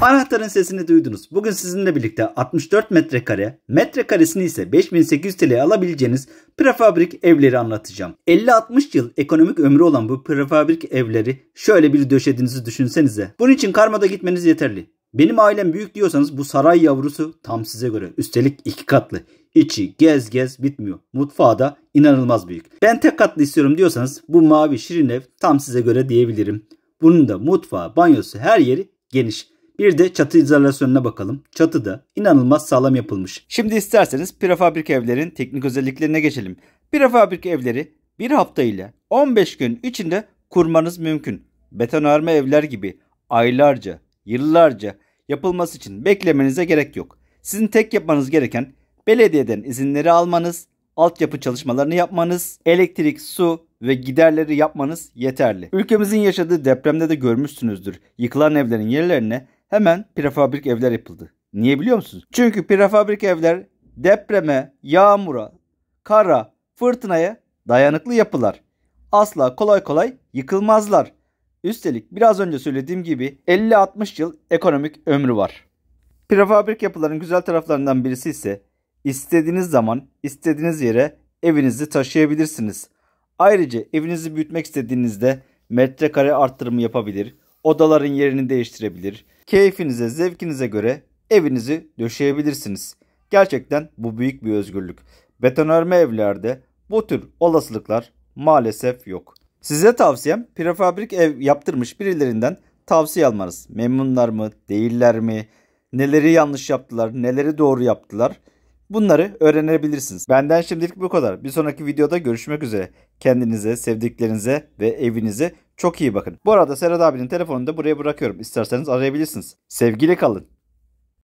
Anahtarın sesini duydunuz. Bugün sizinle birlikte 64 metrekare, metrekaresini ise 5800 TL'ye alabileceğiniz prefabrik evleri anlatacağım. 50-60 yıl ekonomik ömrü olan bu prefabrik evleri şöyle bir döşediğinizi düşünsenize. Bunun için karmada gitmeniz yeterli. Benim ailem büyük diyorsanız bu saray yavrusu tam size göre. Üstelik iki katlı. İçi gez gez bitmiyor. Mutfağı da inanılmaz büyük. Ben tek katlı istiyorum diyorsanız bu mavi şirin ev tam size göre diyebilirim. Bunun da mutfağı, banyosu her yeri geniş. Bir de çatı izolasyonuna bakalım. Çatı da inanılmaz sağlam yapılmış. Şimdi isterseniz prefabrik evlerin teknik özelliklerine geçelim. Prefabrik evleri bir hafta ile 15 gün içinde kurmanız mümkün. Betonarme evler gibi aylarca, yıllarca yapılması için beklemenize gerek yok. Sizin tek yapmanız gereken belediyeden izinleri almanız, altyapı çalışmalarını yapmanız, elektrik, su ve giderleri yapmanız yeterli. Ülkemizin yaşadığı depremde de görmüşsünüzdür. Yıkılan evlerin yerlerine hemen prefabrik evler yapıldı. Niye biliyor musunuz? Çünkü prefabrik evler depreme, yağmura, kara, fırtınaya dayanıklı yapılar. Asla kolay kolay yıkılmazlar. Üstelik biraz önce söylediğim gibi 50-60 yıl ekonomik ömrü var. Prefabrik yapıların güzel taraflarından birisi ise istediğiniz zaman istediğiniz yere evinizi taşıyabilirsiniz. Ayrıca evinizi büyütmek istediğinizde metrekare arttırımı yapabilir, odaların yerini değiştirebilir. Keyfinize, zevkinize göre evinizi döşeyebilirsiniz. Gerçekten bu büyük bir özgürlük. Betonarme evlerde bu tür olasılıklar maalesef yok. Size tavsiyem prefabrik ev yaptırmış birilerinden tavsiye almanız. Memnunlar mı, değiller mi, neleri yanlış yaptılar, neleri doğru yaptılar bunları öğrenebilirsiniz. Benden şimdilik bu kadar. Bir sonraki videoda görüşmek üzere. Kendinize, sevdiklerinize ve evinize çok iyi bakın. Bu arada Serhat abinin telefonunu da buraya bırakıyorum. İsterseniz arayabilirsiniz. Sevgili kalın.